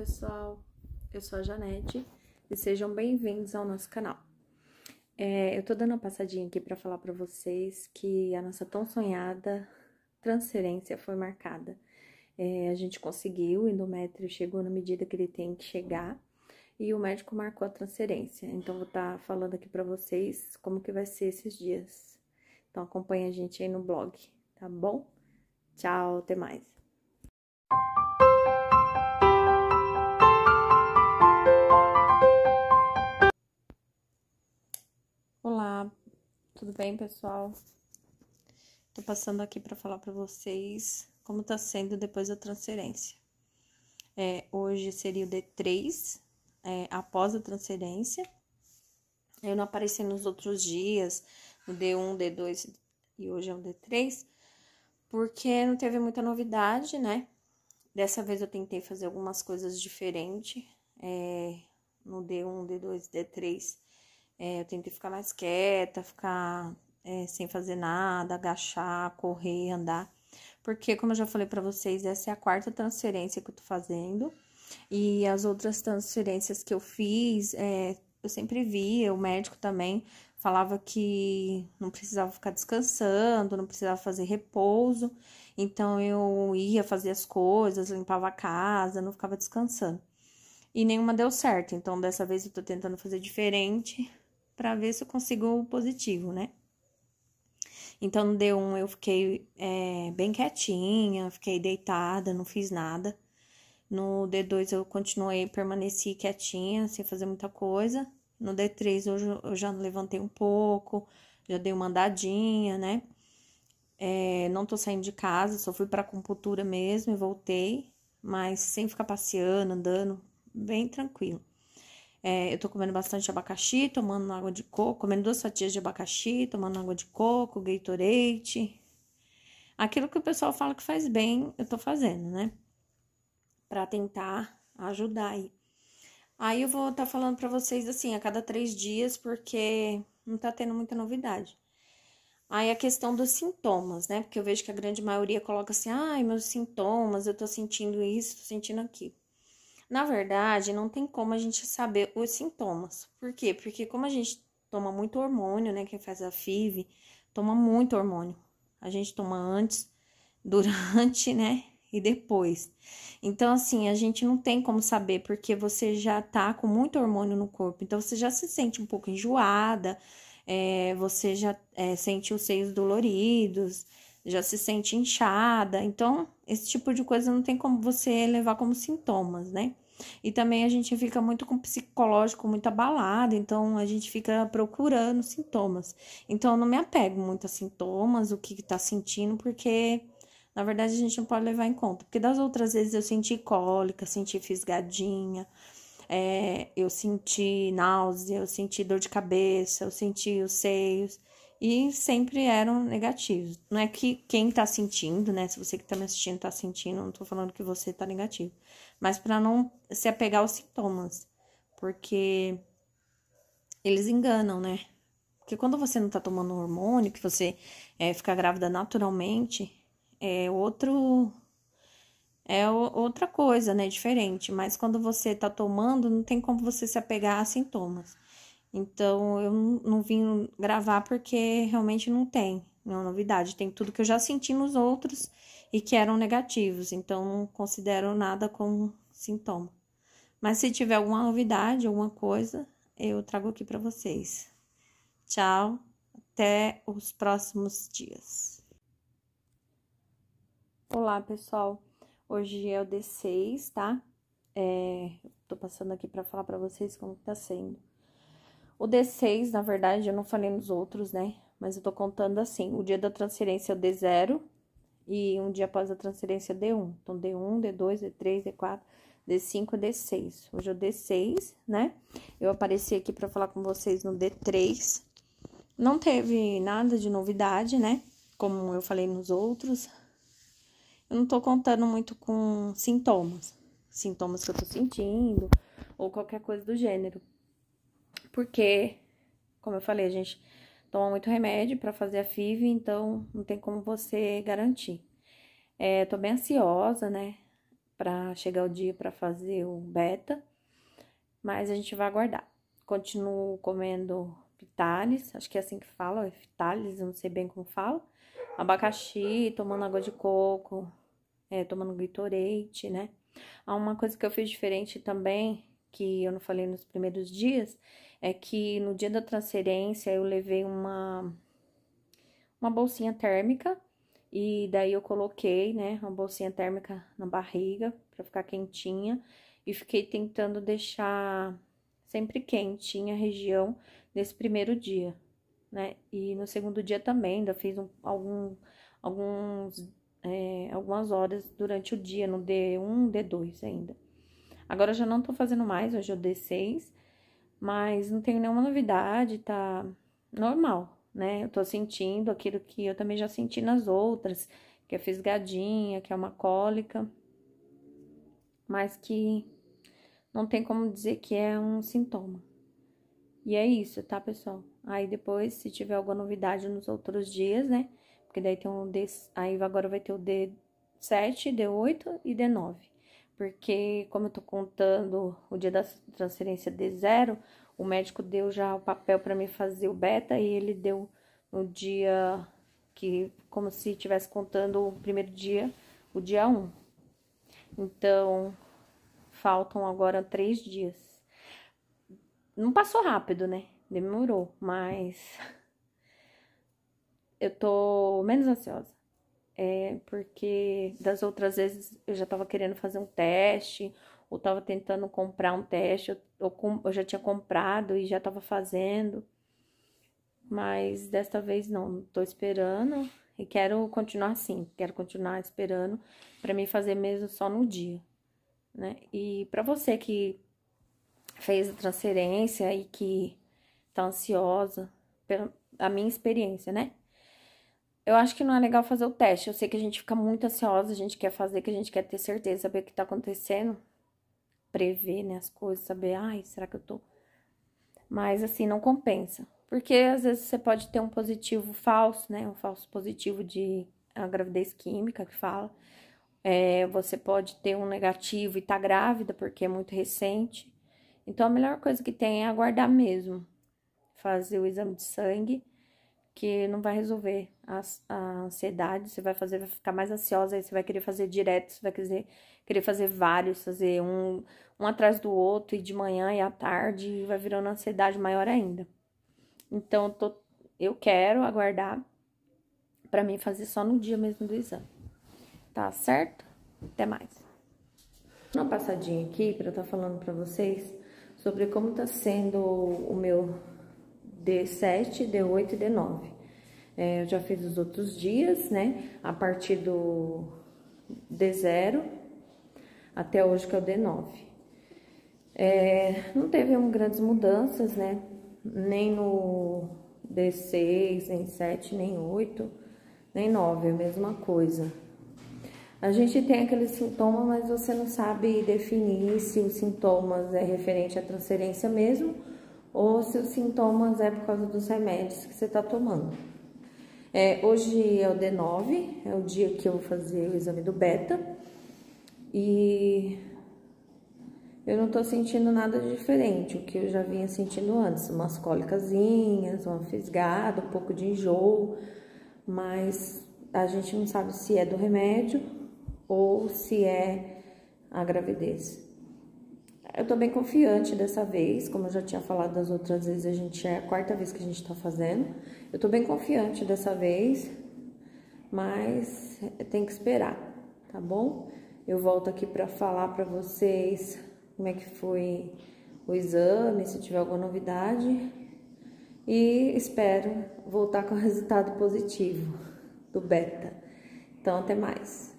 pessoal, eu sou a Janete e sejam bem-vindos ao nosso canal. É, eu tô dando uma passadinha aqui para falar para vocês que a nossa tão sonhada transferência foi marcada. É, a gente conseguiu, o endométrio chegou na medida que ele tem que chegar e o médico marcou a transferência. Então, vou estar tá falando aqui para vocês como que vai ser esses dias. Então, acompanha a gente aí no blog, tá bom? Tchau, até mais! Tudo bem, pessoal? Tô passando aqui para falar para vocês como tá sendo depois da transferência. É, hoje seria o D3, é, após a transferência. Eu não apareci nos outros dias, no D1, D2 e hoje é o D3, porque não teve muita novidade, né? Dessa vez eu tentei fazer algumas coisas diferentes. É, no D1, D2, D3 é, eu tentei ficar mais quieta, ficar é, sem fazer nada, agachar, correr, andar. Porque, como eu já falei para vocês, essa é a quarta transferência que eu tô fazendo. E as outras transferências que eu fiz, é, eu sempre via, o médico também falava que não precisava ficar descansando, não precisava fazer repouso. Então eu ia fazer as coisas, limpava a casa, não ficava descansando. E nenhuma deu certo. Então dessa vez eu tô tentando fazer diferente para ver se eu consigo o positivo, né? Então, no D1 eu fiquei é, bem quietinha, fiquei deitada, não fiz nada. No D2 eu continuei, permaneci quietinha, sem fazer muita coisa. No D3 hoje eu, eu já levantei um pouco, já dei uma andadinha, né? É, não tô saindo de casa, só fui pra compultura mesmo e voltei, mas sem ficar passeando, andando, bem tranquilo. É, eu tô comendo bastante abacaxi, tomando água de coco, comendo duas fatias de abacaxi, tomando água de coco, Gatorade. Aquilo que o pessoal fala que faz bem, eu tô fazendo, né? Pra tentar ajudar aí. Aí eu vou estar tá falando pra vocês assim, a cada três dias, porque não tá tendo muita novidade. Aí a questão dos sintomas, né? Porque eu vejo que a grande maioria coloca assim, ai, meus sintomas, eu tô sentindo isso, tô sentindo aquilo. Na verdade, não tem como a gente saber os sintomas. Por quê? Porque como a gente toma muito hormônio, né? Quem faz a FIV toma muito hormônio. A gente toma antes, durante, né? E depois. Então, assim, a gente não tem como saber, porque você já tá com muito hormônio no corpo. Então, você já se sente um pouco enjoada, é, você já é, sente os seios doloridos já se sente inchada. Então, esse tipo de coisa não tem como você levar como sintomas, né? E também a gente fica muito com o psicológico muito abalado, então a gente fica procurando sintomas. Então eu não me apego muito a sintomas, o que, que tá sentindo, porque na verdade a gente não pode levar em conta. Porque das outras vezes eu senti cólica, senti fisgadinha, é, eu senti náusea, eu senti dor de cabeça, eu senti os seios e sempre eram negativos. Não é que quem tá sentindo, né? Se você que tá me assistindo tá sentindo, não tô falando que você tá negativo, mas para não se apegar aos sintomas, porque eles enganam, né? Porque quando você não tá tomando hormônio, que você é, fica grávida naturalmente, é outro. É outra coisa, né? Diferente. Mas quando você tá tomando, não tem como você se apegar a sintomas. Então eu não vim gravar porque realmente não tem nenhuma é novidade. Tem tudo que eu já senti nos outros e que eram negativos. Então não considero nada como sintoma. Mas se tiver alguma novidade, alguma coisa, eu trago aqui para vocês. Tchau, até os próximos dias. Olá, pessoal. Hoje é o D6, tá? É, tô passando aqui para falar para vocês como está tá sendo. O D6, na verdade, eu não falei nos outros, né? Mas eu tô contando assim: o dia da transferência é o D0 e um dia após a transferência é o D1. Então, D1, D2, D3, D4, D5 e D6. Hoje é o D6, né? Eu apareci aqui para falar com vocês no D3. Não teve nada de novidade, né? Como eu falei nos outros. Eu não tô contando muito com sintomas, sintomas que eu tô sentindo ou qualquer coisa do gênero porque, como eu falei, a gente toma muito remédio para fazer a FIV, então não tem como você garantir. É, tô bem ansiosa, né, para chegar o dia para fazer o beta, mas a gente vai aguardar. Continuo comendo pitalis, acho que é assim que fala, é pitalis, eu não sei bem como fala, abacaxi, tomando água de coco, é, tomando Gatorade, né? Uma coisa que eu fiz diferente também que eu não falei nos primeiros dias, é que no dia da transferência eu levei uma, uma bolsinha térmica e daí eu coloquei, né, uma bolsinha térmica na barriga para ficar quentinha e fiquei tentando deixar sempre quentinha a região nesse primeiro dia, né? E no segundo dia também, ainda fiz um, algum, alguns, é, algumas horas durante o dia, no D1, D2 ainda. Agora eu já não tô fazendo mais, hoje eu dei seis, mas não tenho nenhuma novidade, tá normal, né? Eu tô sentindo aquilo que eu também já senti nas outras, que é fisgadinha, que é uma cólica, mas que não tem como dizer que é um sintoma. E é isso, tá, pessoal? Aí depois, se tiver alguma novidade nos outros dias, né? Porque daí tem um D. Aí agora vai ter o D7, D8 e D9 porque, como eu tô contando o dia da transferência de zero, o médico deu já o papel para me fazer o beta e ele deu no dia que, como se estivesse contando o primeiro dia, o dia 1. Um. Então, faltam agora três dias. Não passou rápido, né? Demorou, mas eu tô menos ansiosa é porque das outras vezes eu já estava querendo fazer um teste, ou estava tentando comprar um teste, ou, ou, eu já tinha comprado e já estava fazendo. Mas desta vez não, estou esperando e quero continuar assim, quero continuar esperando para mim fazer mesmo só no dia, né? E para você que fez a transferência e que tá ansiosa, pela, a minha experiência, né? Eu acho que não é legal fazer o teste. Eu sei que a gente fica muito ansiosa, a gente quer fazer, que a gente quer ter certeza, saber o que tá acontecendo. Prever, né, as coisas, saber, ai, será que eu tô. Mas assim, não compensa. Porque às vezes você pode ter um positivo falso, né? Um falso positivo de a gravidez química que fala. É, você pode ter um negativo e tá grávida porque é muito recente. Então a melhor coisa que tem é aguardar mesmo. Fazer o exame de sangue que não vai resolver a, a, ansiedade, você vai fazer, vai ficar mais ansiosa, aí você vai querer fazer direto, você vai querer, querer fazer vários, fazer um, um atrás do outro, e de manhã e à tarde, e vai virando ansiedade maior ainda. Então, eu, tô, eu quero aguardar para mim fazer só no dia mesmo do exame. Tá certo? Até mais. Uma passadinha aqui para estar tá falando para vocês sobre como tá sendo o meu D7, D8 e D9. É, eu já fiz os outros dias, né? A partir do D0 até hoje, que é o D9. É, não teve um, grandes mudanças, né? Nem no D6, nem 7, nem 8, nem 9, é a mesma coisa. A gente tem aquele sintoma, mas você não sabe definir se os sintomas é referente à transferência mesmo ou se os sintomas é por causa dos remédios que você está tomando. É, hoje é o D9, é o dia que eu vou fazer o exame do beta e eu não tô sentindo nada diferente, o que eu já vinha sentindo antes, umas cólicazinhas, uma fisgada, um pouco de enjoo, mas a gente não sabe se é do remédio ou se é a gravidez. Eu tô bem confiante dessa vez, como eu já tinha falado das outras vezes, a gente é a quarta vez que a gente tá fazendo. Eu tô bem confiante dessa vez, mas tem que esperar, tá bom? Eu volto aqui para falar para vocês como é que foi o exame, se tiver alguma novidade. E espero voltar com resultado positivo do beta. Então, até mais.